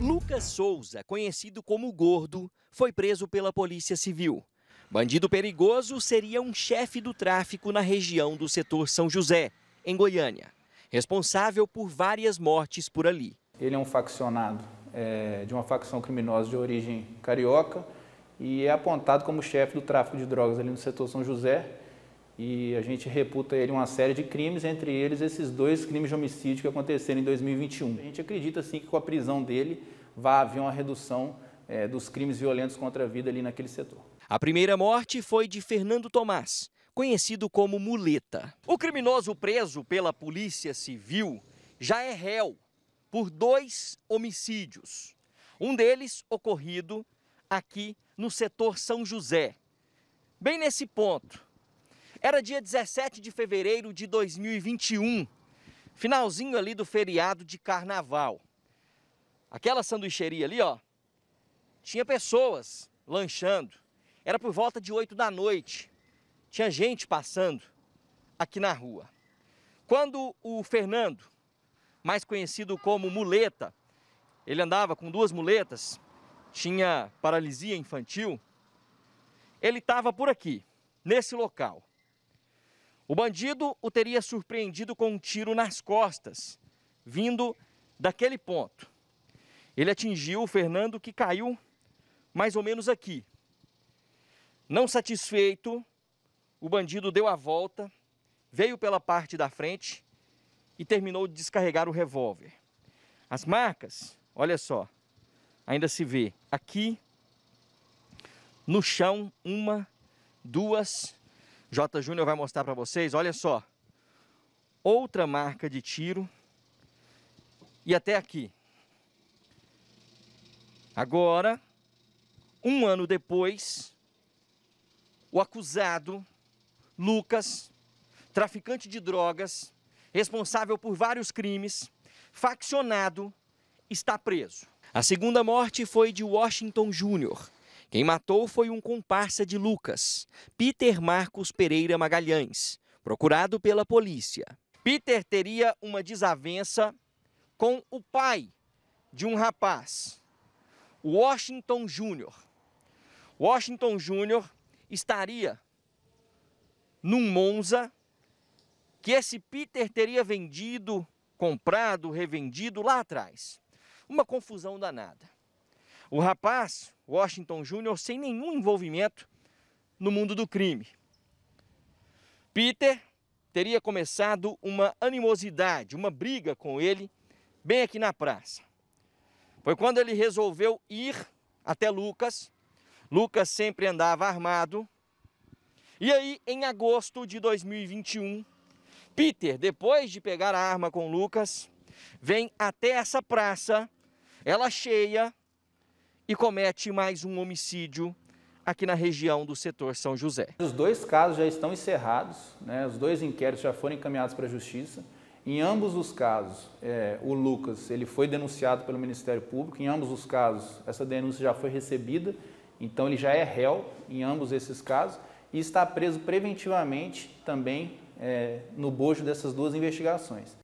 Lucas Souza, conhecido como Gordo, foi preso pela Polícia Civil. Bandido perigoso seria um chefe do tráfico na região do setor São José, em Goiânia, responsável por várias mortes por ali. Ele é um faccionado é, de uma facção criminosa de origem carioca e é apontado como chefe do tráfico de drogas ali no setor São José e a gente reputa ele uma série de crimes, entre eles esses dois crimes de homicídio que aconteceram em 2021. A gente acredita assim que com a prisão dele vai haver uma redução é, dos crimes violentos contra a vida ali naquele setor. A primeira morte foi de Fernando Tomás, conhecido como Muleta. O criminoso preso pela Polícia Civil já é réu por dois homicídios. Um deles ocorrido aqui no setor São José. Bem nesse ponto, era dia 17 de fevereiro de 2021, finalzinho ali do feriado de carnaval. Aquela sanduicheria ali, ó, tinha pessoas lanchando. Era por volta de 8 da noite. Tinha gente passando aqui na rua. Quando o Fernando, mais conhecido como Muleta, ele andava com duas muletas, tinha paralisia infantil, ele estava por aqui, nesse local. O bandido o teria surpreendido com um tiro nas costas, vindo daquele ponto. Ele atingiu o Fernando, que caiu mais ou menos aqui. Não satisfeito, o bandido deu a volta, veio pela parte da frente e terminou de descarregar o revólver. As marcas, olha só, ainda se vê aqui, no chão, uma, duas, J. Júnior vai mostrar para vocês, olha só. Outra marca de tiro. E até aqui. Agora, um ano depois, o acusado, Lucas, traficante de drogas, responsável por vários crimes, faccionado, está preso. A segunda morte foi de Washington Júnior, quem matou foi um comparsa de Lucas, Peter Marcos Pereira Magalhães, procurado pela polícia. Peter teria uma desavença com o pai de um rapaz, Washington Júnior. Washington Júnior estaria num Monza que esse Peter teria vendido, comprado, revendido lá atrás. Uma confusão danada. O rapaz, Washington Júnior, sem nenhum envolvimento no mundo do crime. Peter teria começado uma animosidade, uma briga com ele, bem aqui na praça. Foi quando ele resolveu ir até Lucas. Lucas sempre andava armado. E aí, em agosto de 2021, Peter, depois de pegar a arma com Lucas, vem até essa praça, ela cheia, e comete mais um homicídio aqui na região do setor São José. Os dois casos já estão encerrados, né? os dois inquéritos já foram encaminhados para a Justiça. Em ambos os casos, é, o Lucas ele foi denunciado pelo Ministério Público. Em ambos os casos, essa denúncia já foi recebida, então ele já é réu em ambos esses casos e está preso preventivamente também é, no bojo dessas duas investigações.